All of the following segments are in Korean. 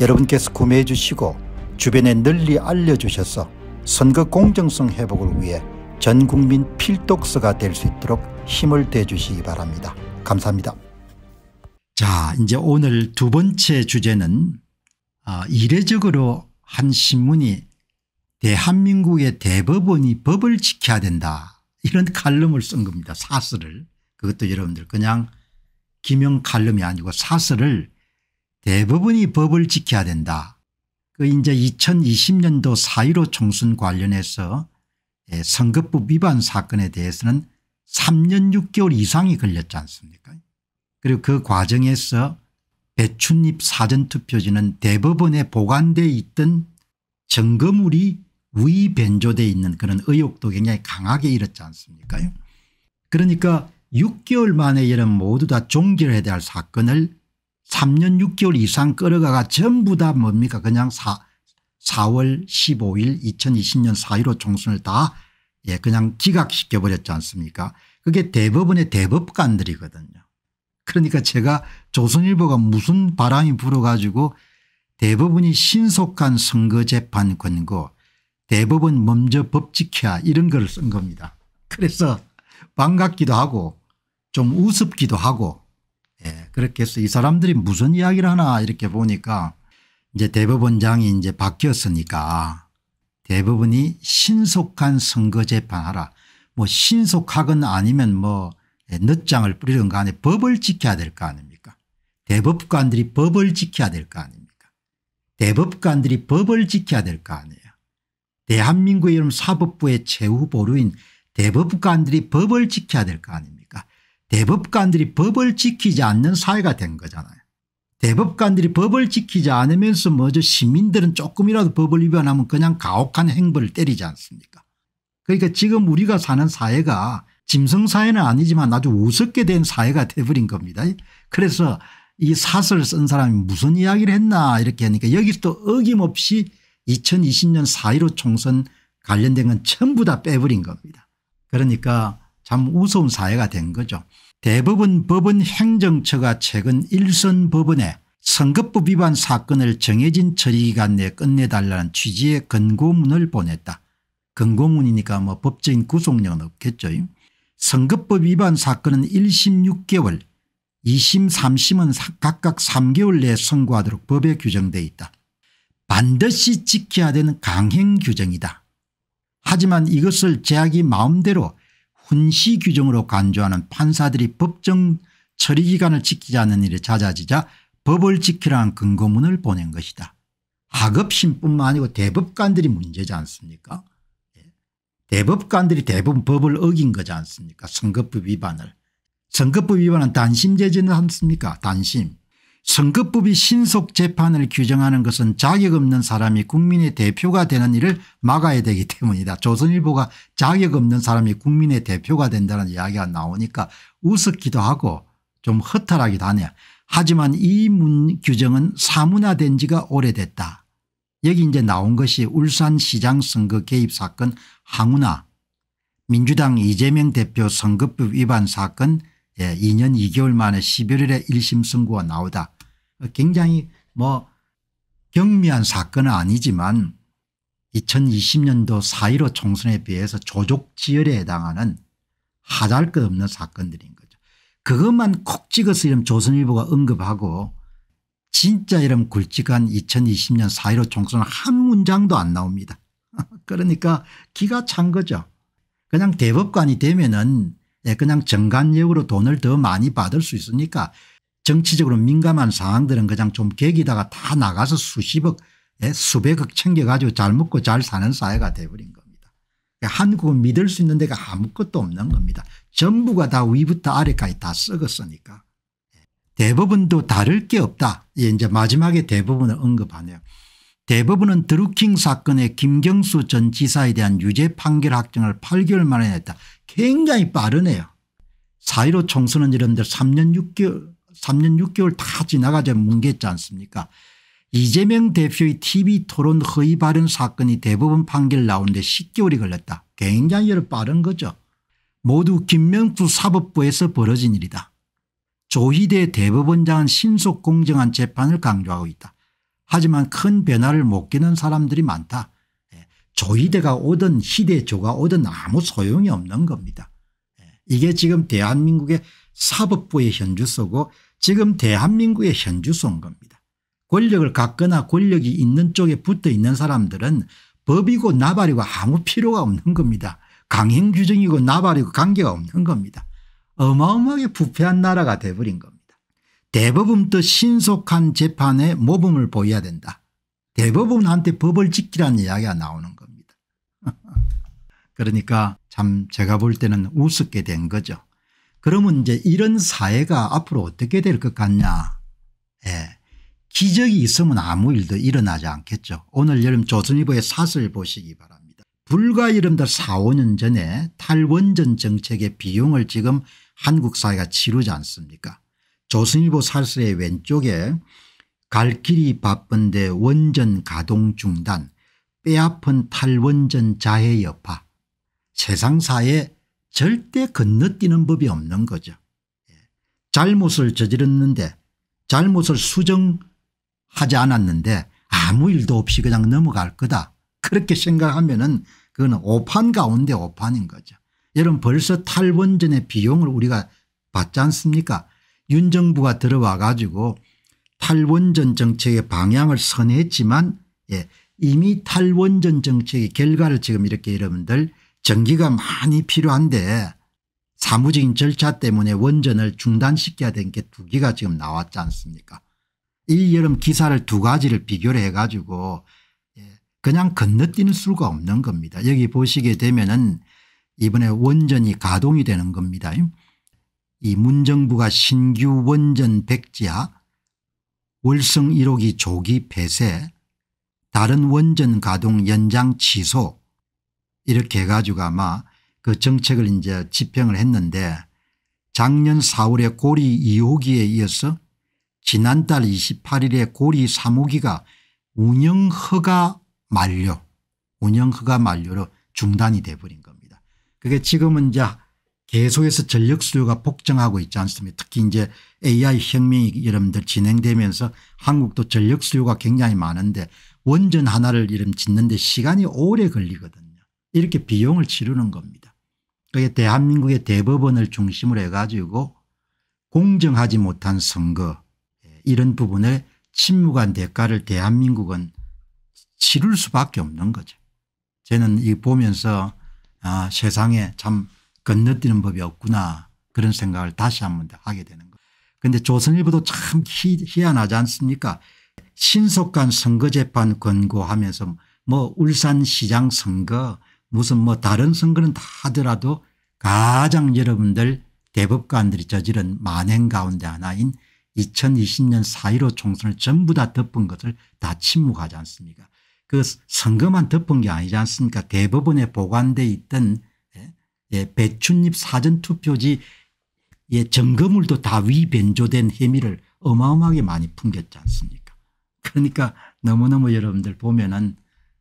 여러분께서 구매해 주시고 주변에 널리 알려주셔서 선거 공정성 회복을 위해 전국민 필독서가 될 수 있도록 힘을 대주시기 바랍니다. 감사합니다. 자 이제 오늘 두 번째 주제는 아, 이례적으로 한 신문이 대한민국의 대법원이 법을 지켜야 된다 이런 칼럼을 쓴 겁니다. 사설을 그것도 여러분들 그냥 기명 칼럼이 아니고 사설을 대부분이 법을 지켜야 된다. 그 이제 2020년도 4.15 총선 관련해서 예, 선거법 위반 사건에 대해서는 3년 6개월 이상이 걸렸지 않습니까 그리고 그 과정에서 배춧잎 사전투표지는 대법원에 보관돼 있던 증거물이 위변조돼 있는 그런 의혹도 굉장히 강하게 일었지 않습니까 그러니까 6개월 만에 이런 모두 다 종결해야 될 사건을 3년 6개월 이상 끌어가가 전부 다 뭡니까 그냥 사, 4월 15일 2020년 4.15 총선을 다 예, 그냥 기각시켜버렸지 않습니까 그게 대법원의 대법관들이거든요. 그러니까 제가 조선일보가 무슨 바람이 불어가지고 대법원이 신속한 선거재판 권고 대법원 먼저 법지해야 이런 걸 쓴 겁니다. 그래서 반갑기도 하고 좀 우습기도 하고 예, 그렇게 해서 이 사람들이 무슨 이야기를 하나 이렇게 보니까 이제 대법원장이 이제 바뀌었으니까 대법원이 신속한 선거 재판하라. 뭐 신속하건 아니면 뭐 늦장을 뿌리는 간에 법을 지켜야 될 거 아닙니까? 대법관들이 법을 지켜야 될 거 아닙니까? 대법관들이 법을 지켜야 될 거 아니에요. 대한민국의 이름 사법부의 최후 보루인 대법관들이 법을 지켜야 될 거 아닙니까? 대법관들이 법을 지키지 않는 사회가 된 거잖아요. 대법관들이 법을 지키지 않으면서 먼저 뭐 시민들은 조금이라도 법을 위반하면 그냥 가혹한 행벌을 때리지 않습니까 그러니까 지금 우리가 사는 사회가 짐승사회는 아니지만 아주 우습게 된 사회가 돼버린 겁니다. 그래서 이 사설을 쓴 사람이 무슨 이야기를 했나 이렇게 하니까 여기 또 어김없이 2020년 4.15 총선 관련된 건 전부 다 빼버린 겁니다. 그러니까 참 무서운 사회가 된 거죠. 대법원 법원 행정처가 최근 일선 법원에 선거법 위반 사건을 정해진 처리기간 내에 끝내달라는 취지의 권고문을 보냈다. 권고문이니까 뭐 법적인 구속력은 없겠죠. 선거법 위반 사건은 1심 6개월 2심 3심은 각각 3개월 내에 선고하도록 법에 규정돼 있다. 반드시 지켜야 되는 강행 규정이다. 하지만 이것을 제약이 마음대로 군시 규정으로 간주하는 판사들이 법정 처리 기간을 지키지 않는 일이 잦아지자 법을 지키라는 근거문을 보낸 것이다. 하급심뿐만 아니고 대법관들이 문제지 않습니까 예. 대법관들이 대부분 법을 어긴 거지 않습니까 선거법 위반을. 선거법 위반은 단심 제재는 않습니까 단심. 선거법이 신속재판을 규정하는 것은 자격 없는 사람이 국민의 대표가 되는 일을 막아야 되기 때문이다. 조선일보가 자격 없는 사람이 국민의 대표가 된다는 이야기가 나오니까 우습기도 하고 좀 허탈하기도 하네요. 하지만 이 문 규정은 사문화된 지가 오래됐다. 여기 이제 나온 것이 울산시장 선거 개입 사건 항우나 민주당 이재명 대표 선거법 위반 사건 예, 2년 2개월 만에 11일에 1심 선고가 나오다. 굉장히 뭐 경미한 사건은 아니지만 2020년도 4.15 총선에 비해서 조족지열에 해당하는 하잘 것 없는 사건들인 거죠. 그것만 콕 찍어서 이런 조선일보가 언급하고 진짜 이런 굵직한 2020년 4.15 총선은 한 문장도 안 나옵니다. 그러니까 기가 찬 거죠. 그냥 대법관이 되면은 예, 그냥 정관예으로 돈을 더 많이 받을 수 있으니까 정치적으로 민감한 상황들은 그냥 좀 개기다가 다 나가서 수십억 예, 수백억 챙겨가지고 잘 먹고 잘 사는 사회가 돼버린 겁니다. 그러니까 한국은 믿을 수 있는 데가 아무것도 없는 겁니다. 전부가 다 위부터 아래까지 다 썩었으니까. 대법원도 다를 게 없다. 예, 이제 마지막에 대법원을 언급하네요. 대법원은 드루킹 사건의 김경수 전 지사에 대한 유죄 판결 확정을 8개월 만에 했다. 굉장히 빠르네요. 4.15 총선은 이런데 3년 6개월 3년 6개월 다 지나가자 뭉갰지 않습니까 이재명 대표의 tv 토론 허위 발언 사건이 대법원 판결 나오는데 10개월이 걸렸다. 굉장히 빠른 거죠. 모두 김명수 사법부에서 벌어진 일이다. 조희대 대법원장은 신속공정한 재판을 강조하고 있다. 하지만 큰 변화를 못 끼는 사람들이 많다. 조위대가 오든 희대조가 오든 아무 소용이 없는 겁니다. 예. 이게 지금 대한민국의 사법부의 현주소고 지금 대한민국의 현주소인 겁니다. 권력을 갖거나 권력이 있는 쪽에 붙어 있는 사람들은 법이고 나발이고 아무 필요가 없는 겁니다. 강행 규정이고 나발이고 관계가 없는 겁니다. 어마어마하게 부패한 나라가 돼버린 겁니다. 대법원도 신속한 재판에 모범을 보여야 된다. 대법원한테 법을 지키라는 이야기가 나오는 겁니다. 그러니까 참 제가 볼 때는 우습게 된 거죠. 그러면 이제 이런 사회가 앞으로 어떻게 될 것 같냐. 예. 기적이 있으면 아무 일도 일어나지 않겠죠. 오늘 여름 조선일보의 사설 보시기 바랍니다. 불과 이름들 4, 5년 전에 탈원전 정책의 비용을 지금 한국 사회가 치르지 않습니까 조선일보 사설의 왼쪽에 갈 길이 바쁜데 원전 가동 중단 빼앗픈 탈원전 자해 여파 세상사에 절대 건너뛰는 법이 없는 거죠. 예. 잘못을 저질렀는데 잘못을 수정하지 않았는데 아무 일도 없이 그냥 넘어갈 거다. 그렇게 생각하면 은 그건 오판 가운데 오판인 거죠. 여러분 벌써 탈원전의 비용을 우리가 받지 않습니까 윤 정부가 들어와 가지고 탈원전 정책의 방향을 선했지만 예, 이미 탈원전 정책의 결과를 지금 이렇게 여러분들 전기가 많이 필요한데 사무적인 절차 때문에 원전을 중단시켜야 된 게 두 개가 지금 나왔지 않습니까 이 여름 기사를 두 가지를 비교를 해 가지고 예, 그냥 건너뛰는 수가 없는 겁니다. 여기 보시게 되면은 이번에 원전이 가동이 되는 겁니다. 이 문정부가 신규 원전 백지하 월성 1호기 조기 폐쇄 다른 원전 가동 연장 취소 이렇게 해가지고 아마 그 정책을 이제 집행을 했는데 작년 4월에 고리 2호기에 이어서 지난달 28일에 고리 3호기가 운영허가 만료 운영허가 만료로 중단이 돼버린 겁니다. 그게 지금은 이제 계속해서 전력 수요가 폭증하고 있지 않습니까 특히 이제 AI 혁명이 여러분들 진행되면서 한국도 전력 수요가 굉장히 많은데 원전 하나를 이름 짓는데 시간이 오래 걸리거든요. 이렇게 비용을 치르는 겁니다. 그게 대한민국의 대법원을 중심으로 해가지고 공정하지 못한 선거 예, 이런 부분에 침묵한 대가를 대한민국은 치를 수밖에 없는 거죠. 저는 이 보면서 아, 세상에 참 건너뛰는 법이 없구나 그런 생각을 다시 한 번 하게 되는 거예요. 그런데 조선일보도 참 희, 희한하지 않습니까 신속한 선거재판 권고하면서 뭐 울산시장 선거 무슨 뭐 다른 선거는 다 하더라도 가장 여러분들 대법관들이 저지른 만행 가운데 하나인 2020년 4.15 총선을 전부 다 덮은 것을 다 침묵하지 않습니까 그 선거만 덮은 게 아니지 않습니까 대법원에 보관돼 있던 예, 예, 배춧잎 사전투표지 예, 거물도다 위변조된 혐의를 어마어마하게 많이 풍겼지 않습니까 그러니까 너무너무 여러분들 보면 은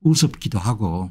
우습기도 하고